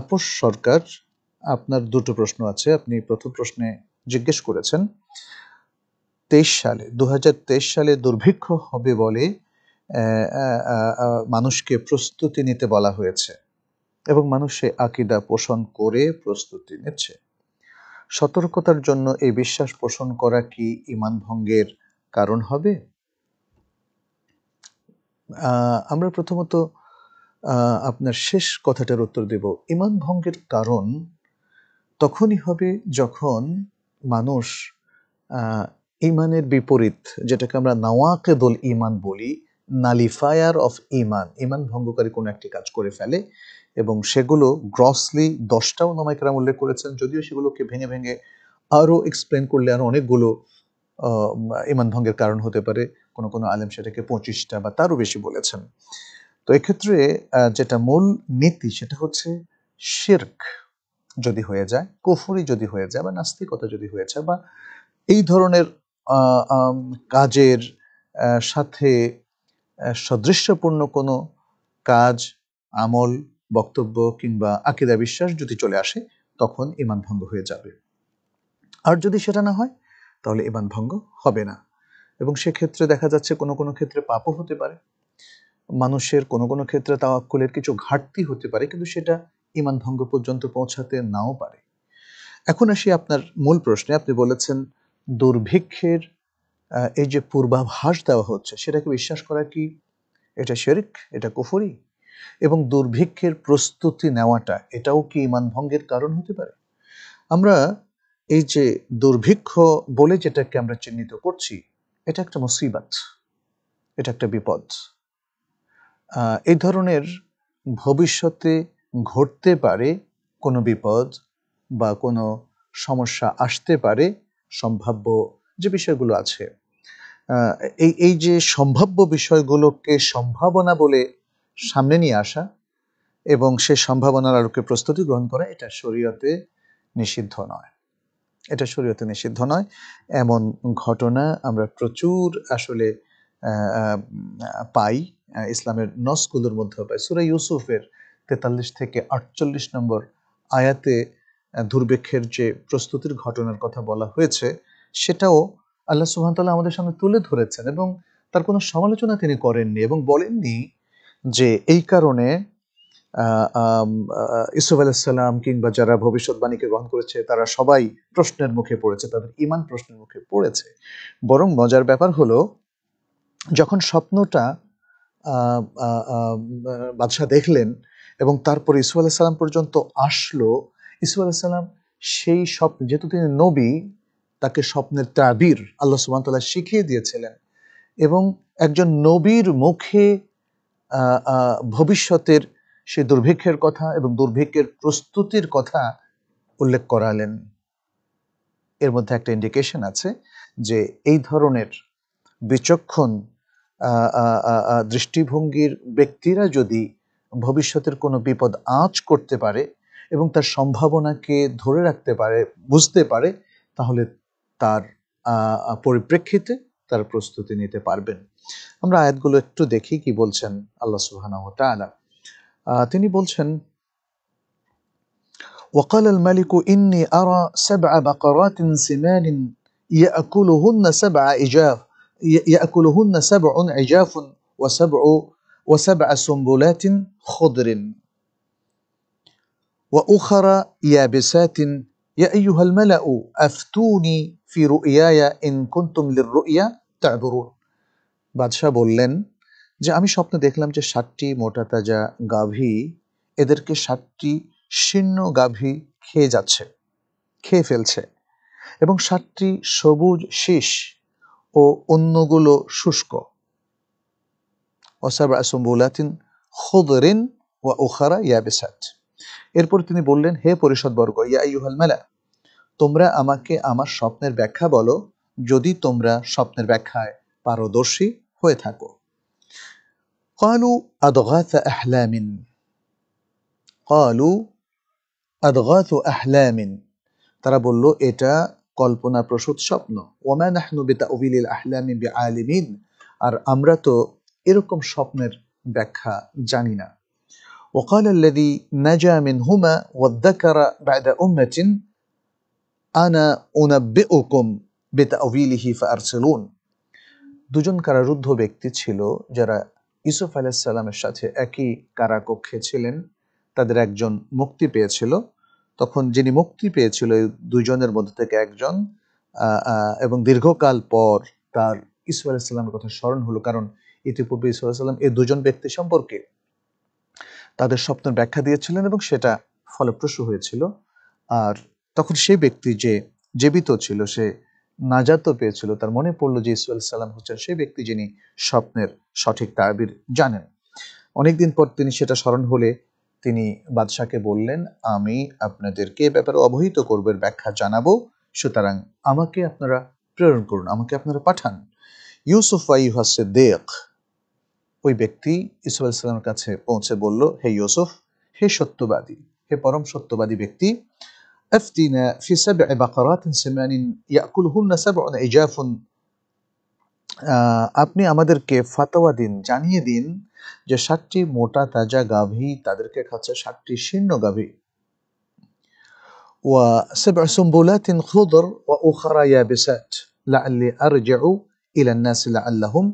আপোষ সরকার আপনার দুটো প্রশ্ন আছে আপনি প্রথম প্রশ্নে জিজ্ঞেস করেছেন তেইশ সালে দু সালে দুর্ভিক্ষ হবে বলে মানুষকে প্রস্তুতি নিতে বলা হয়েছে এবং মানুষ সে আকিদা পোষণ করে প্রস্তুতি নিচ্ছে সতর্কতার জন্য এই বিশ্বাস পোষণ করা কি ইমান ভঙ্গের কারণ হবে আমরা প্রথমত আপনার শেষ কথাটার উত্তর দেব ইমান ভঙ্গের কারণ তখনই হবে যখন মানুষ ইমানের বিপরীত যেটাকে আমরা দল ইমান বলি নালিফায়ার অফ ইমান ইমান ভঙ্গকারী কোনো একটি কাজ করে ফেলে এবং সেগুলো গ্রসলি দশটাও নামাইকরাম উল্লেখ করেছেন যদিও সেগুলোকে ভেঙে ভেঙে আরও এক্সপ্লেন করলে আরও অনেকগুলো ইমান ভঙ্গের কারণ হতে পারে কোনো কোনো আলেম সেটাকে পঁচিশটা বা তারও বেশি বলেছেন তো এক্ষেত্রে যেটা মূল নীতি সেটা হচ্ছে শির্ক যদি হয়ে যায় কুফরি যদি হয়ে যায় বা নাস্তিকতা যদি হয়েছে বা এই ধরনের কাজের সাথে সদৃশ্যপূর্ণ কোনো কাজ আমল বক্তব্য কিংবা আকিদা বিশ্বাস যদি চলে আসে তখন ইমান ভঙ্গ হয়ে যাবে আর যদি সেটা না হয় তাহলে ইমান ভঙ্গ হবে না এবং সেক্ষেত্রে দেখা যাচ্ছে কোনো কোনো ক্ষেত্রে পাপও হতে পারে মানুষের কোনো কোনো ক্ষেত্রে তাওয়াক্কুলের কিছু ঘাটতি হতে পারে কিন্তু সেটা ইমান ভঙ্গ পর্যন্ত পৌঁছাতে নাও পারে এখন আসি আপনার মূল প্রশ্নে আপনি বলেছেন দুর্ভিক্ষের এই যে পূর্বাভাস দেওয়া হচ্ছে সেটাকে বিশ্বাস করা কি এটা শেরিক এটা কুফরি এবং দুর্ভিক্ষের প্রস্তুতি নেওয়াটা এটাও কি ইমান ভঙ্গের কারণ হতে পারে আমরা এই যে দুর্ভিক্ষ বলে যেটাকে আমরা চিহ্নিত করছি এটা একটা মুসিবাত এটা একটা বিপদ এই ধরনের ভবিষ্যতে ঘটতে পারে কোনো বিপদ বা কোনো সমস্যা আসতে পারে সম্ভাব্য যে বিষয়গুলো আছে এই এই যে সম্ভাব্য বিষয়গুলোকে সম্ভাবনা বলে সামনে নিয়ে আসা এবং সে সম্ভাবনার আলোকে প্রস্তুতি গ্রহণ করা এটা শরীয়তে নিষিদ্ধ নয় এটা শরীয়তে নিষিদ্ধ নয় এমন ঘটনা আমরা প্রচুর আসলে পাই ইসলামের নসগুলোর মধ্যে পাই সুরা ইউসুফের তেতাল্লিশ থেকে আটচল্লিশ নম্বর আয়াতে দুর্ভিক্ষের যে প্রস্তুতির ঘটনার কথা বলা হয়েছে সেটাও আল্লাহ সুহামতাল্লাহ আমাদের সামনে তুলে ধরেছেন এবং তার কোনো সমালোচনা তিনি করেননি এবং বলেননি যে এই কারণে ইসুফ আলাইসাল্লাম কিংবা যারা ভবিষ্যৎবাণীকে গ্রহণ করেছে তারা সবাই প্রশ্নের মুখে পড়েছে তাদের ইমান প্রশ্নের মুখে পড়েছে বরং মজার ব্যাপার হলো যখন স্বপ্নটা বাদশাহ দেখলেন এবং তারপর ইসু আলাইসাল্লাম পর্যন্ত আসলো ইসু আলাইসাল্লাম সেই স্বপ্ন যেহেতু তিনি নবী তাকে স্বপ্নের তাবির আল্লাহ সুবাহতাল্লাহ শিখিয়ে দিয়েছিলেন এবং একজন নবীর মুখে ভবিষ্যতের সেই দুর্ভিক্ষের কথা এবং দুর্ভিক্ষের প্রস্তুতির কথা উল্লেখ করালেন এর মধ্যে একটা ইন্ডিকেশন আছে যে এই ধরনের বিচক্ষণ দৃষ্টিভঙ্গির ব্যক্তিরা যদি ভবিষ্যতের কোনো বিপদ আঁচ করতে পারে এবং তার সম্ভাবনাকে ধরে রাখতে পারে বুঝতে পারে তাহলে তার পরিপ্রেক্ষিতে তার প্রস্তুতি নিতে পারবেন আমরা আয়াতগুলো একটু দেখি কি বলছেন আল্লাহ সুবহানাহু ওয়া তাআলা তিনি বলছেন وقال الملك إني أرى سبع بقرات سمان يأكلهن سبع إجاف يأكلهن سبع عجاف وسبع وسبع سنبلات خضر وأخر يابسات يا أيها الملأ أفتوني في رؤياي إن كنتم للرؤيا تعبرون বাদশাহ বললেন যে আমি স্বপ্নে দেখলাম যে ষাটটি মোটা তাজা গাভী এদেরকে ষাটটি শীর্ণ গাভী খেয়ে যাচ্ছে খেয়ে ফেলছে এবং ষাটটি সবুজ শীষ ও অন্যগুলো শুষ্ক অসাবা আসম্বুলাতিন খুদরিন ও উখারা ইয়াবিসাত এরপর তিনি বললেন হে পরিষদ বর্গ ইয়া হল মেলা তোমরা আমাকে আমার স্বপ্নের ব্যাখ্যা বলো যদি তোমরা স্বপ্নের ব্যাখ্যায় পারদর্শী হয়ে থাকো قالوا أضغاث أحلام قالوا أضغاث أحلام তারা বলল এটা কল্পনা প্রসূত স্বপ্ন ওম্যান আহনুবিতা উবিলিল আহলামি বি আলিমিন আর আমরা তো এরকম স্বপ্নের ব্যাখ্যা জানি না وقال الذي نجا منهما وادكر بعد أمة أنا أنبئكم বেতাউলিহি ফারসেলুন দুজন কারারুদ্ধ ব্যক্তি ছিল যারা ইসুফ আলাইসাল্লামের সাথে একই কারাকক্ষে ছিলেন তাদের একজন মুক্তি পেয়েছিল তখন যিনি মুক্তি পেয়েছিল দুইজনের মধ্যে থেকে একজন এবং দীর্ঘকাল পর তার ইসু আলাইসাল্লামের কথা স্মরণ হলো কারণ ইতিপূর্বে ইসু আলাইসাল্লাম এই দুজন ব্যক্তি সম্পর্কে তাদের স্বপ্নের ব্যাখ্যা দিয়েছিলেন এবং সেটা ফলপ্রসূ হয়েছিল আর তখন সেই ব্যক্তি যে জীবিত ছিল সে নাজাত পেয়েছিল তার মনে পড়লো যে ইসু আলাইসাল্লাম হচ্ছেন সেই ব্যক্তি যিনি স্বপ্নের সঠিক তাবির জানেন অনেকদিন পর তিনি সেটা স্মরণ হলে তিনি বাদশাকে বললেন আমি আপনাদেরকে এ ব্যাপারে অবহিত করবের ব্যাখ্যা জানাবো সুতরাং আমাকে আপনারা প্রেরণ করুন আমাকে আপনারা পাঠান ইউসুফ আইহা দেখ ওই ব্যক্তি ইসুফ আলাইসাল্লামের কাছে পৌঁছে বলল হে ইউসুফ হে সত্যবাদী হে পরম সত্যবাদী ব্যক্তি أفتنا في سبع بقرات سمان يأكلهن سبع عجاف আপনি আমাদেরকে ফাতোয়া দিন জানিয়ে দিন যে সাতটি মোটা তাজা গাভী তাদেরকে খাচ্ছে সাতটি শীর্ণ গাভী وسبع سنبلات خضر وأخرى يابسات لعلي أرجع إلى الناس لعلهم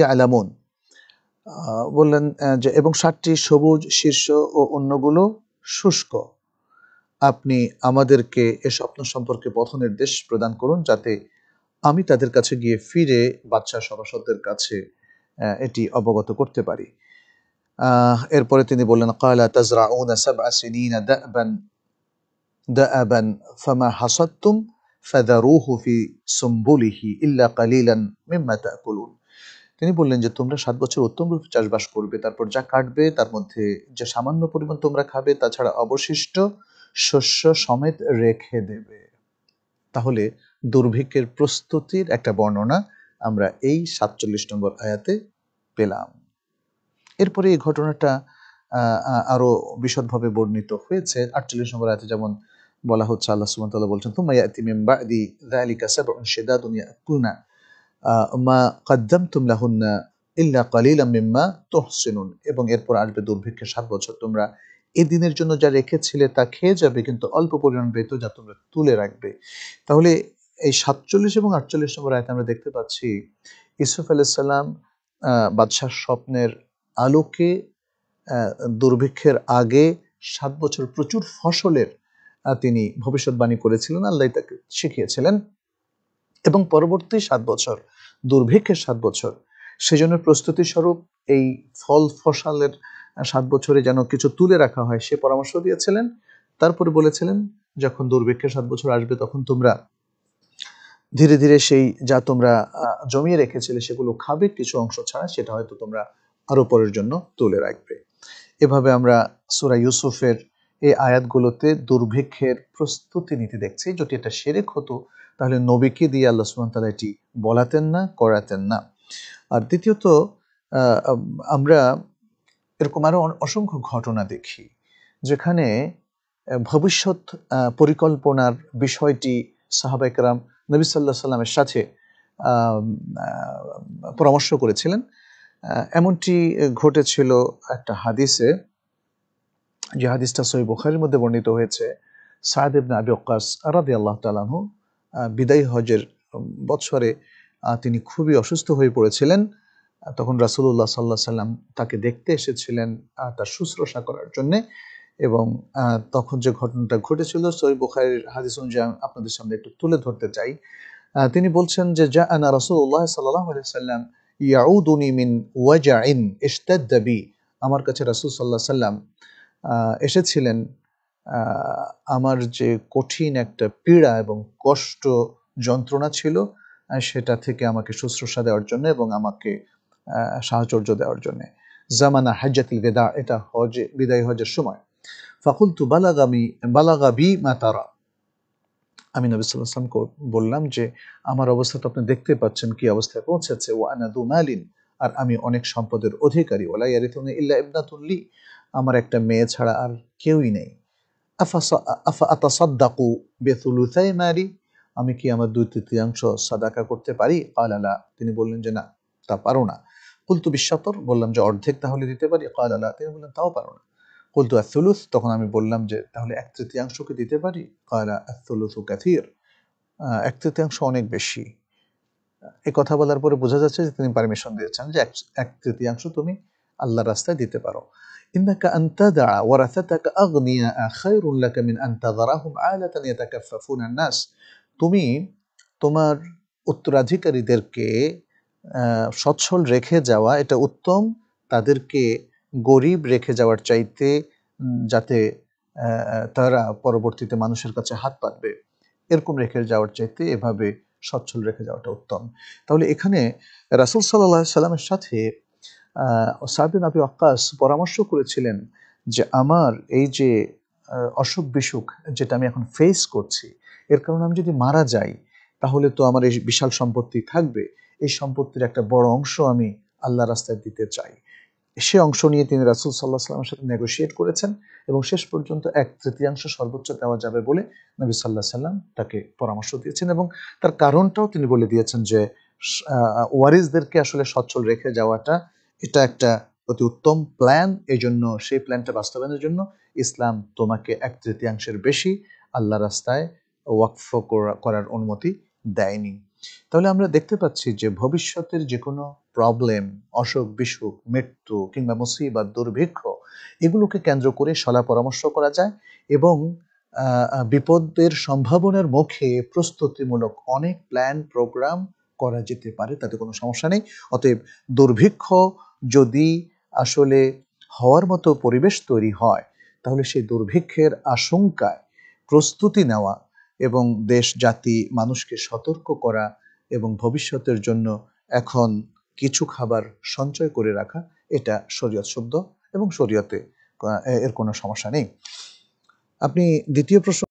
يعلمون বললেন যে এবং সাতটি সবুজ শীর্ষ ও অন্যগুলো শুষ্ক আপনি আমাদেরকে এ স্বপ্ন সম্পর্কে পথ নির্দেশ প্রদান করুন যাতে আমি তাদের কাছে গিয়ে ফিরে বাচ্চা সভাসদদের কাছে এটি অবগত করতে পারি এরপরে তিনি বললেন কালা তাজরাউন সাবআ সিনিনা দাবান দাবান ফামা হাসাদতুম ফাদারুহু ফি সুম্বুলিহি ইল্লা কালিলান মিম্মা তাকুলুন তিনি বললেন যে তোমরা সাত বছর উত্তম রূপে চাষবাস করবে তারপর যা কাটবে তার মধ্যে যে সামান্য পরিমাণ তোমরা খাবে তাছাড়া অবশিষ্ট শস্য সমেত রেখে দেবে তাহলে দুর্ভিক্ষের প্রস্তুতির একটা বর্ণনা আমরা এই সাতচল্লিশ নম্বর আয়াতে পেলাম এরপরে এই ঘটনাটা আরো বিশদভাবে বর্ণিত হয়েছে আটচল্লিশ নম্বর আয়াতে যেমন বলা হচ্ছে আল্লাহ সুবহান তাআলা বলছেন তুমা ইয়াতি মিন বাদি যালিকা সাবউন শিদাদুন ইয়াকুলনা মা কদ্দামতুম লাহুন্না ইল্লা কালিলাম মিম্মা তুহসিনুন এবং এরপর আসবে দুর্ভিক্ষের সাত বছর তোমরা এদিনের জন্য যা রেখেছিলে তা খেয়ে যাবে কিন্তু অল্প পরিমাণ বেত যা তোমরা তুলে রাখবে তাহলে এই সাতচল্লিশ এবং আটচল্লিশ নম্বর আয়তে আমরা দেখতে পাচ্ছি ইসুফ আলাইসাল্লাম বাদশাহ স্বপ্নের আলোকে দুর্ভিক্ষের আগে সাত বছর প্রচুর ফসলের তিনি ভবিষ্যৎবাণী করেছিলেন আল্লাহ তাকে শিখিয়েছিলেন এবং পরবর্তী সাত বছর দুর্ভিক্ষের সাত বছর সেজন্য প্রস্তুতি স্বরূপ এই ফল ফসলের সাত বছরে যেন কিছু তুলে রাখা হয় সে পরামর্শ দিয়েছিলেন তারপরে বলেছিলেন যখন দুর্ভিক্ষের সাত বছর আসবে তখন তোমরা ধীরে ধীরে সেই যা তোমরা জমিয়ে রেখেছিলে সেগুলো খাবে কিছু অংশ ছাড়া সেটা হয়তো তোমরা আরো পরের জন্য তুলে রাখবে এভাবে আমরা সুরা ইউসুফের এই আয়াতগুলোতে দুর্ভিক্ষের প্রস্তুতি নিতে দেখছি যদি এটা সেরেক হতো তাহলে নবীকে দিয়ে আল্লাহ সুমান তালা এটি বলাতেন না করাতেন না আর দ্বিতীয়ত আমরা এরকম আরও অসংখ্য ঘটনা দেখি যেখানে ভবিষ্যৎ পরিকল্পনার বিষয়টি সাহাবাইকরাম নবী সাল্লাহ সাল্লামের সাথে পরামর্শ করেছিলেন এমনটি ঘটেছিল একটা হাদিসে যে হাদিসটা সহি বোখারির মধ্যে বর্ণিত হয়েছে সাদ ইবনে আবি ওকাস রাদি আল্লাহ তালাহু বিদায়ী হজের বছরে তিনি খুবই অসুস্থ হয়ে পড়েছিলেন তখন রাসুল্লাহ সাল্লাহ সাল্লাম তাকে দেখতে এসেছিলেন তার শুশ্রূষা করার জন্যে এবং তখন যে ঘটনাটা ঘটেছিল সই বুখারির হাদিস অনুযায়ী আপনাদের সামনে একটু তুলে ধরতে চাই তিনি বলছেন যে আনা রসুল্লাহ সাল্লাহ সাল্লাম ইয়াউদুনি মিন ওয়াজাইন ইস্তাদ্দাবি আমার কাছে রাসুল সাল্লাহ সাল্লাম এসেছিলেন আমার যে কঠিন একটা পীড়া এবং কষ্ট যন্ত্রণা ছিল সেটা থেকে আমাকে শুশ্রূষা দেওয়ার জন্য এবং আমাকে সাহচর্য দেওয়ার জন্য জামানা হাজাতিল বেদা এটা হজে বিদায় হজের সময় ফাকুলতু বালাগামি বালাগাবি মা তারা আমি নবী সাল্লাম বললাম যে আমার অবস্থা তো আপনি দেখতে পাচ্ছেন কি অবস্থায় পৌঁছেছে ও আনাদু মালিন আর আমি অনেক সম্পদের অধিকারী ওলা ইয়ারিথুন ইল্লা ইবনাতুল্লি আমার একটা মেয়ে ছাড়া আর কেউই নেই আফা আতাসাদ্দাকু বেতুলুথাই মারি আমি কি আমার দুই তৃতীয়াংশ সাদাকা করতে পারি কালালা তিনি বললেন যে না তা পারো না কুলতু বিশ্বাতর বললাম যে অর্ধেক তাহলে দিতে পারি কালালা তিনি বললেন তাও পারো না কুলতু আসুলুস তখন আমি বললাম যে তাহলে এক তৃতীয়াংশকে দিতে পারি কারা আসুলুসু ক্যাথির এক তৃতীয়াংশ অনেক বেশি এ কথা বলার পরে বোঝা যাচ্ছে যে তিনি পারমিশন দিয়েছেন যে এক তৃতীয়াংশ তুমি আল্লাহর রাস্তায় দিতে পারো إنك أن تدع ورثتك أغنياء خير لك من أن تذرهم عالة يتكففون الناس তুমি তোমার উত্তরাধিকারীদেরকে সচ্ছল রেখে যাওয়া এটা উত্তম তাদেরকে গরিব রেখে যাওয়ার চাইতে যাতে তারা পরবর্তীতে মানুষের কাছে হাত পাতবে এরকম রেখে যাওয়ার চাইতে এভাবে সচ্ছল রেখে যাওয়াটা উত্তম তাহলে এখানে রাসুল সাল্লাহ সাল্লামের সাথে সাবিন আবি আকাশ পরামর্শ করেছিলেন যে আমার এই যে অসুখ বিসুখ যেটা আমি এখন ফেস করছি এর কারণে আমি যদি মারা যাই তাহলে তো আমার এই বিশাল সম্পত্তি থাকবে এই সম্পত্তির একটা বড় অংশ আমি আল্লাহ রাস্তায় দিতে চাই সে অংশ নিয়ে তিনি রাসুল সাল্লাহ সাল্লামের সাথে নেগোসিয়েট করেছেন এবং শেষ পর্যন্ত এক তৃতীয়াংশ সর্বোচ্চ দেওয়া যাবে বলে নবী সাল্লাহ সাল্লাম তাকে পরামর্শ দিয়েছেন এবং তার কারণটাও তিনি বলে দিয়েছেন যে ওয়ারিসদেরকে আসলে সচ্ছল রেখে যাওয়াটা এটা একটা অতি উত্তম প্ল্যান এই জন্য সেই প্ল্যানটা বাস্তবায়নের জন্য ইসলাম তোমাকে এক তৃতীয়াংশের বেশি আল্লাহ রাস্তায় ওয়াকফ করার অনুমতি দেয়নি তাহলে আমরা দেখতে পাচ্ছি যে ভবিষ্যতের যে কোনো প্রবলেম অসুখ বিসুখ মৃত্যু কিংবা মুসিবত দুর্ভিক্ষ এগুলোকে কেন্দ্র করে সলা পরামর্শ করা যায় এবং বিপদের সম্ভাবনার মুখে প্রস্তুতিমূলক অনেক প্ল্যান প্রোগ্রাম করা যেতে পারে তাতে কোনো সমস্যা নেই অতএব দুর্ভিক্ষ যদি আসলে হওয়ার মতো পরিবেশ তৈরি হয় তাহলে সেই দুর্ভিক্ষের আশঙ্কায় প্রস্তুতি নেওয়া এবং দেশ জাতি মানুষকে সতর্ক করা এবং ভবিষ্যতের জন্য এখন কিছু খাবার সঞ্চয় করে রাখা এটা শরীয়ত শুদ্ধ এবং শরীয়তে এর কোনো সমস্যা নেই আপনি দ্বিতীয় প্রশ্ন